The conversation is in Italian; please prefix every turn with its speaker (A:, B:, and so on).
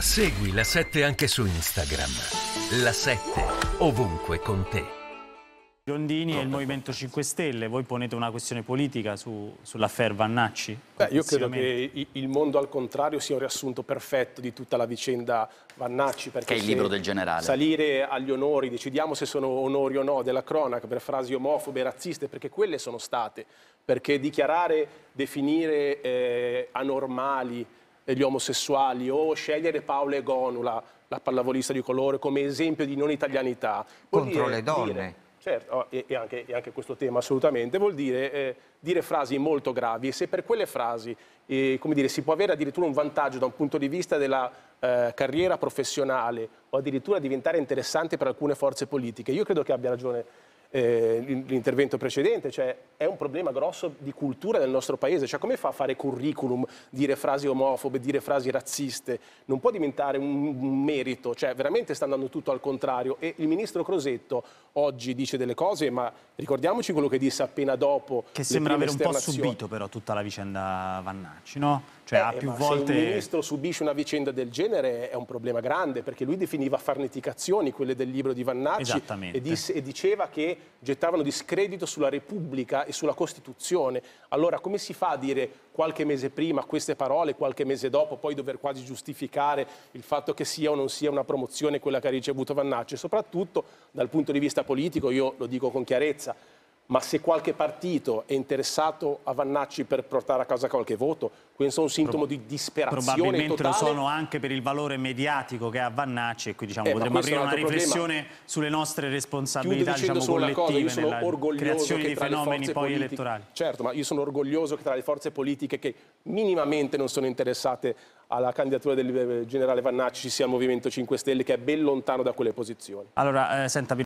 A: Segui la 7 anche su Instagram. La 7 ovunque con te. Biondini e il Movimento 5 Stelle, voi ponete una questione politica su, sull'affair Vannacci?
B: Beh, io credo che il mondo al contrario sia un riassunto perfetto di tutta la vicenda Vannacci. Perché che è il libro del generale. Salire agli onori, decidiamo se sono onori o no della cronaca per frasi omofobe razziste, perché quelle sono state. Perché dichiarare, definire eh, anormali, gli omosessuali o scegliere Paola Gonula, la pallavolista di colore, come esempio di non italianità. Contro dire, le donne. Dire, certo, e, e, anche, e, anche, questo tema assolutamente, vuol dire eh, dire frasi molto gravi e se per quelle frasi eh, come dire, si può avere addirittura un vantaggio da un punto di vista della eh, carriera professionale o addirittura diventare interessante per alcune forze politiche, io credo che abbia ragione eh, l'intervento precedente, cioè è un problema grosso di cultura nel nostro paese, cioè come fa a fare curriculum, dire frasi omofobe, dire frasi razziste, non può diventare un merito, cioè veramente sta andando tutto al contrario e il ministro Crosetto oggi dice delle cose, ma ricordiamoci quello che disse appena dopo. Che sembra aver un po' subito però tutta la vicenda Vannacci, no? Cioè eh, ha eh, più volte... Se il ministro subisce una vicenda del genere è un problema grande, perché lui definiva farneticazioni, quelle del libro di Vannacci, e, disse, e diceva che gettavano discredito sulla Repubblica e sulla Costituzione. Allora come si fa a dire qualche mese prima queste parole, qualche mese dopo, poi dover quasi giustificare il fatto che sia o non sia una promozione quella che ha ricevuto Vannacci? Soprattutto dal punto di vista politico, io lo dico con chiarezza, ma se qualche partito è interessato a Vannacci per portare a casa qualche voto, questo è un sintomo Pro di disperazione Probabilmente totale. lo sono
A: anche per il valore mediatico che ha Vannacci e qui diciamo, eh, potremmo aprire un una riflessione problema. sulle nostre responsabilità diciamo, collettive cosa, nella creazione di fenomeni poi elettorali.
B: Certo, ma io sono orgoglioso che tra le forze politiche che minimamente non sono interessate alla candidatura del eh, generale Vannacci ci sia il Movimento 5 Stelle che è ben lontano da quelle posizioni.
A: Allora, eh, senta,